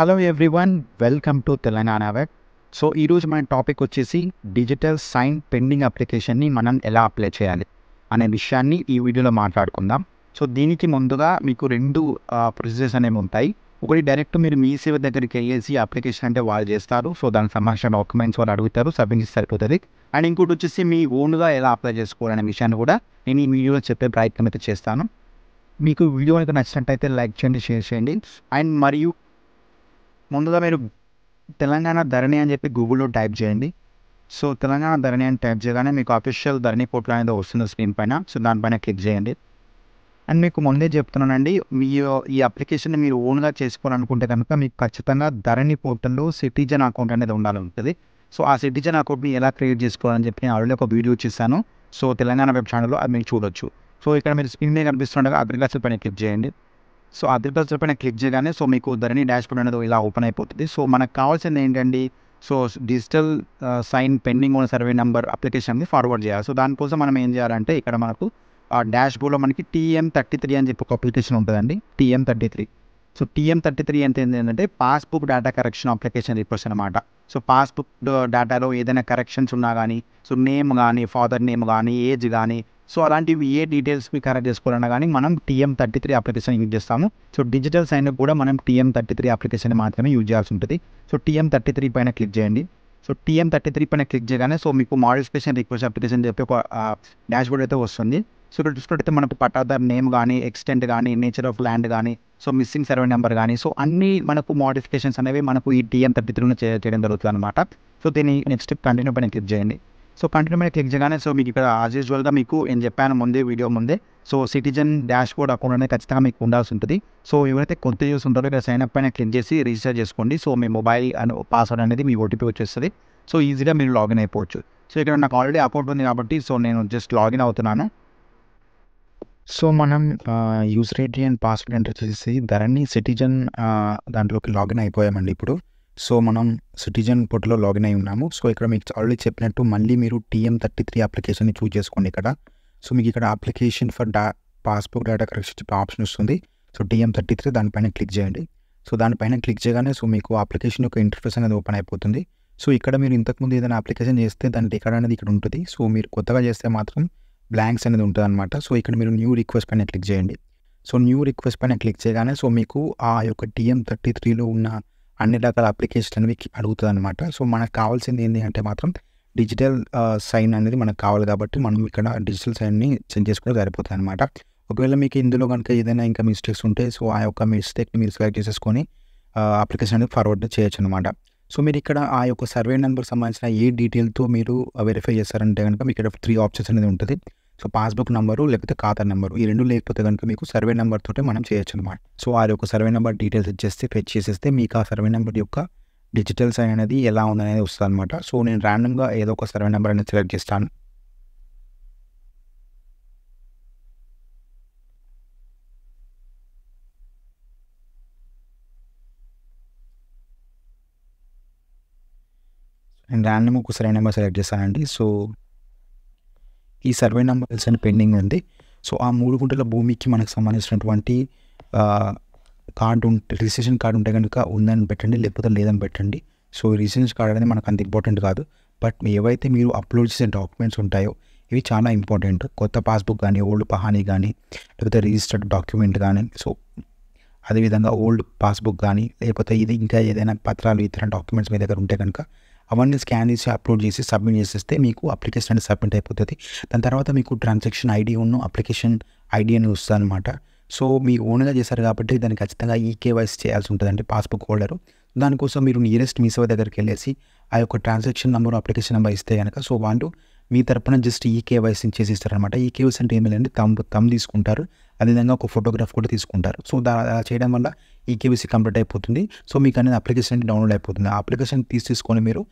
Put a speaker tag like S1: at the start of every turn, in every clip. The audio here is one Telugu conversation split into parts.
S1: hello everyone welcome to Telangana web so ఈరోజు మన టాపిక్ వచ్చేసి డిజిటల్ సైన్ పెండింగ్ అప్లికేషన్ని మనం ఎలా అప్లై చేయాలి అనే విషయాన్ని ఈ వీడియోలో మాట్లాడుకుందాం సో దీనికి ముందుగా మీకు రెండు ప్రొసెసెస్ అనేవి ఉంటాయి ఒకటి డైరెక్ట్ మీరు మీ సేవ దగ్గరికి వెళ్ళేసి అప్లికేషన్ అంటే వాళ్ళు చేస్తారు సో దానికి సంబంధించిన డాక్యుమెంట్స్ వాళ్ళు అడుగుతారు సబ్మిట్ సరిపోతుంది అండ్ ఇంకోటి వచ్చేసి మీ ఓన్గా ఎలా అప్లై చేసుకోవాలనే విషయాన్ని కూడా నేను ఈ వీడియోలో చెప్పే ప్రయత్నం అయితే చేస్తాను మీకు వీడియో అయితే నచ్చినట్టయితే లైక్ చేయండి షేర్ చేయండి అండ్ మరియు ముందుగా మీరు తెలంగాణ ధరణి అని చెప్పి గూగుల్లో టైప్ చేయండి సో తెలంగాణ ధరణి అని టైప్ చేయగానే మీకు అఫీషియల్ ధరణి పోర్టల్ అనేది వస్తుంది స్క్రీన్ పైన సో దానిపైన క్లిక్ చేయండి అండ్ మీకు ముందే చెప్తున్నానండి మీ ఈ అప్లికేషన్ని మీరు ఓన్గా చేసుకోవాలనుకుంటే కనుక మీకు ఖచ్చితంగా ధరణి పోర్టల్లో సిటిజన్ అకౌంట్ అనేది ఉండాలి సో ఆ సిటిజన్ అకౌంట్ని ఎలా క్రియేట్ చేసుకోవాలని చెప్పి నేను ఆల్రెడీ ఒక వీడియో చేశాను సో తెలంగాణ వెబ్ ఛానల్లో అది మీరు చూడొచ్చు సో ఇక్కడ మీరు స్క్రీన్ మీద కనిపిస్తుండగా అగ్రికల్చర్ పైన క్లిక్ చేయండి సో అదే ప్లస్ పైన క్లిక్ చేయగానే సో మీకు ధరణి డాష్బోర్డ్ అనేది ఇలా ఓపెన్ అయిపోతుంది సో మనకు కావాల్సింది ఏంటండి సో డిజిటల్ సైన్ పెండింగ్ ఉన్న సర్వే నెంబర్ అప్లికేషన్ని ఫార్వర్డ్ చేయాలి సో దానికోసం మనం ఏం చేయాలంటే ఇక్కడ మనకు ఆ డాష్ బోర్డ్లో మనకి టీఎం థర్టీ త్రీ అని చెప్పి ఒక అప్లికేషన్ ఉంటుందండి TM thirty three so TM thirty three అంటే ఏంటంటే passbook data correction application request అనమాట సో పాస్బుక్ డేటాలో ఏదైనా కరెక్షన్స్ ఉన్నా కానీ సో నేమ్ కానీ ఫాదర్ నేమ్ కానీ ఏజ్ కానీ సో అలాంటివి ఏ డీటెయిల్స్ మీకు కరెక్ట్ చేసుకోవాలన్నా కానీ మనం TM thirty three application use చేస్తాము సో డిజిటల్ సైన్ కూడా మనం టీఎం థర్టీ త్రీ అప్లికేషన్ మాత్రమే యూజ్ చేయాల్సి ఉంటుంది సో టీఎం థర్టీ త్రీ పైన క్లిక్ చేయండి సో టీఎం థర్టీ త్రీ పైన క్లిక్ చేయగానే సో మీకు మోడిఫికేషన్ రిక్వెస్ట్ అప్లికేషన్ చెప్పి ఒక డాష్బోర్డ్ అయితే వస్తుంది సో ఇక్కడ చూసుకుంటే మనకు పట్టాదార్ నేమ్ కానీ ఎక్స్టెంట్ కానీ నేచర్ ఆఫ్ ల్యాండ్ కానీ సో మిస్సింగ్ సర్వే నెంబర్ కానీ సో అన్ని మనకు మోడిఫికేషన్స్ అనేవి మనకు ఈ టీఎం థర్టీ త్రీలో చేయడం జరుగుతుంది అనమాట సో దీన్ని నెక్స్ట్ కంటిన్యూ పైన క్లిక్ చేయండి సో కంటిన్యూ మీద క్లిక్ చేయగానే సో మీకు ఇక్కడ ఆజ్ యూజువల్గా మీకు నేను చెప్పాను ముందే వీడియో ముందే so citizen dashboard account అనేది ఖచ్చితంగా మీకు ఉండాల్సి ఉంటుంది సో ఎవరైతే కొత్త యూస్ ఉంటారో ఇక్కడ సైన్ అప్ పైన క్లిక్ చేసి రిజిస్టర్ చేసుకోండి సో మీ మొబైల్ అండ్ పాస్వర్డ్ అనేది మీ ఓటీపీ వచ్చేస్తుంది సో ఈజీగా మీరు లాగిన్ అయిపోవచ్చు సో ఇక్కడ నాకు ఆల్రెడీ అకౌంట్ ఉంది కాబట్టి సో నేను జస్ట్ లాగిన్ అవుతున్నాను సో మనం user ID and password enter చేసి ధరణి సిటిజన్ దాంట్లోకి లాగిన్ అయిపోయామండి ఇప్పుడు సో మనం సిటిజన్ పోర్టల్లో లాగిన్ అయి ఉన్నాము సో ఇక్కడ మీకు ఆల్రెడీ చెప్పినట్టు మళ్ళీ మీరు టీఎం థర్టీ త్రీ అప్లికేషన్ని చూజ్ చేసుకోండి ఇక్కడ సో మీకు ఇక్కడ application for the passport data correction చెప్పే ఆప్షన్ వస్తుంది సో టీఎం థర్టీ త్రీ దానిపైన క్లిక్ చేయండి సో దానిపైన క్లిక్ చేయగానే సో మీకు అప్లికేషన్ యొక్క ఇంటర్ఫేస్ అనేది ఓపెన్ అయిపోతుంది సో ఇక్కడ మీరు ఇంతకుముందు ఏదైనా అప్లికేషన్ చేస్తే దాని రికార్డ్ అనేది ఇక్కడ ఉంటుంది సో మీరు కొత్తగా చేస్తే మాత్రం బ్లాంక్స్ అనేది ఉంటుంది అనమాట సో ఇక్కడ మీరు న్యూ రిక్వెస్ట్ పైన క్లిక్ చేయండి సో న్యూ రిక్వెస్ట్ పైన క్లిక్ చేయగానే సో మీకు ఆ యొక్క టీఎం థర్టీ త్రీలో ఉన్న అన్ని రకాల అప్లికేషన్ అనేవి అడుగుతుంది అనమాట సో మనకు కావాల్సింది ఏంటి అంటే మాత్రం డిజిటల్ సైన్ అనేది మనకు కావాలి కాబట్టి మనం ఇక్కడ డిజిటల్ సైన్ని సెండ్ చేసుకుంటే సరిపోతుంది అనమాట ఒకవేళ మీకు ఇందులో కనుక ఏదైనా ఇంకా మిస్టేక్స్ ఉంటే సో ఆ యొక్క మిస్టేక్ని మీరు సెలెక్ట్ చేసేసుకొని అప్లికేషన్ అనేది ఫార్వర్డ్ చేయొచ్చు అనమాట సో మీరు ఇక్కడ ఆ యొక్క సర్వే నెంబర్ సంబంధించిన ఏ డీటెయిల్తో మీరు వెరిఫై చేస్తారంటే కనుక మీకు ఇక్కడ త్రీ ఆప్షన్స్ అనేది ఉంటుంది సో పాస్బుక్ నెంబరు లేకపోతే ఖాతా నెంబరు ఈ రెండు లేకపోతే కనుక మీకు సర్వే నెంబర్ తోటే మనం చేయొచ్చు అనమాట సో వారి యొక్క సర్వే నెంబర్ డీటెయిల్స్ ఇచ్చేస్తే ఫెచ్ చేసేస్తే మీకు ఆ సర్వే నెంబర్ యొక్క డిజిటల్స్ అనేది ఎలా ఉందనేది వస్తుంది అనమాట సో నేను ర్యాండమ్గా ఏదో ఒక సర్వే నెంబర్ అనేది సెలెక్ట్ చేస్తాను నేను ర్యాండమ్ ఒక సర్వే నెంబర్ సెలెక్ట్ చేస్తానండి సో ఈ సర్వే నెంబర్స్ అని పెండింగ్ ఉంది సో ఆ మూడు గుంటల భూమికి మనకు సంబంధించినటువంటి కార్డు ఉంటే రిజిస్ట్రేషన్ కార్డు ఉంటే కనుక ఉందని పెట్టండి లేకపోతే లేదని పెట్టండి సో రిజిస్ట్రేషన్ కార్డు అనేది మనకు అంత ఇంపార్టెంట్ కాదు బట్ ఏవైతే మీరు అప్లోడ్ చేసే డాక్యుమెంట్స్ ఉంటాయో ఇవి చాలా ఇంపార్టెంట్ కొత్త పాస్బుక్ కానీ ఓల్డ్ పహానీ కానీ లేకపోతే రిజిస్టర్డ్ డాక్యుమెంట్ కానీ సో అదేవిధంగా ఓల్డ్ పాస్బుక్ కానీ లేకపోతే ఇది ఇంకా ఏదైనా పత్రాలు ఇతర డాక్యుమెంట్స్ మీ దగ్గర ఉంటే కనుక అవన్నీ స్కాన్ చేసి అప్లోడ్ చేసి సబ్మిట్ చేసేస్తే మీకు అప్లికేషన్ అనేది సబ్మిట్ అయిపోతుంది దాని తర్వాత మీకు ట్రాన్సాక్షన్ ఐడి ఉన్న అప్లికేషన్ ఐడి అని వస్తుంది అనమాట సో మీ ఓన్గా చేశారు కాబట్టి దాన్ని ఖచ్చితంగా ఈకేవైసీ చేయాల్సి ఉంటుంది అంటే పాస్బుక్ హోల్డరు దానికోసం మీరు నియరెస్ట్ మీసేవ దగ్గరికి వెళ్ళేసి ఆ యొక్క ట్రాన్సాక్షన్ నెంబర్ అప్లికేషన్ నెంబర్ ఇస్తే కనుక సో వాళ్ళు మీ తరపున జస్ట్ ఈ కేవైసీని చేసి ఇస్తారనమాట ఈ కేవైసీ అంటే ఏమి లేదంటే తమ్ తమ్ తీసుకుంటారు అదేవిధంగా ఒక ఫోటోగ్రాఫ్ కూడా తీసుకుంటారు సో అలా చేయడం వల్ల ఈ కేవీసీ కంప్లీట్ అయిపోతుంది సో మీకు అనేది అప్లికేషన్ డౌన్లోడ్ అయిపోతుంది ఆ అప్లికేషన్ తీసి తీసుకొని మీరు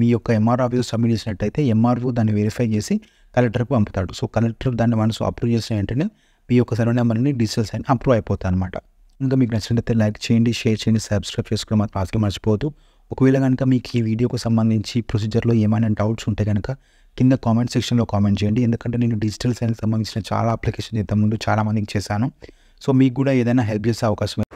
S1: మీ యొక్క ఎంఆర్ ఆఫీస్ సబ్మిట్ చేసినట్టయితే ఎంఆర్ఓ దాన్ని వెరిఫై చేసి కలెక్టర్కి పంపుతాడు సో కలెక్టర్ దాన్ని మనసు అప్రూవ్ చేసిన వెంటనే మీ యొక్క సర్వే నెంబర్ని డిజిటల్ సైన్ అప్రూవ్ అయిపోతుంది అనమాట ఇంకా మీకు నచ్చినట్లయితే లైక్ చేయండి షేర్ చేయండి సబ్స్క్రైబ్ చేసుకోవడం మాత్రం అసలు మర్చిపోవద్దు ఒకవేళ కనుక మీకు ఈ వీడియోకు సంబంధించి ప్రొసీజర్లో ఏమైనా డౌట్స్ ఉంటే కనుక కింద కామెంట్ సెక్షన్లో కామెంట్ చేయండి ఎందుకంటే నేను డిజిటల్ సైన్స్ సంబంధించిన చాలా అప్లికేషన్ ఇంతకుముందు చాలామందికి చేశాను సో మీకు కూడా ఏదైనా హెల్ప్ చేసే అవకాశం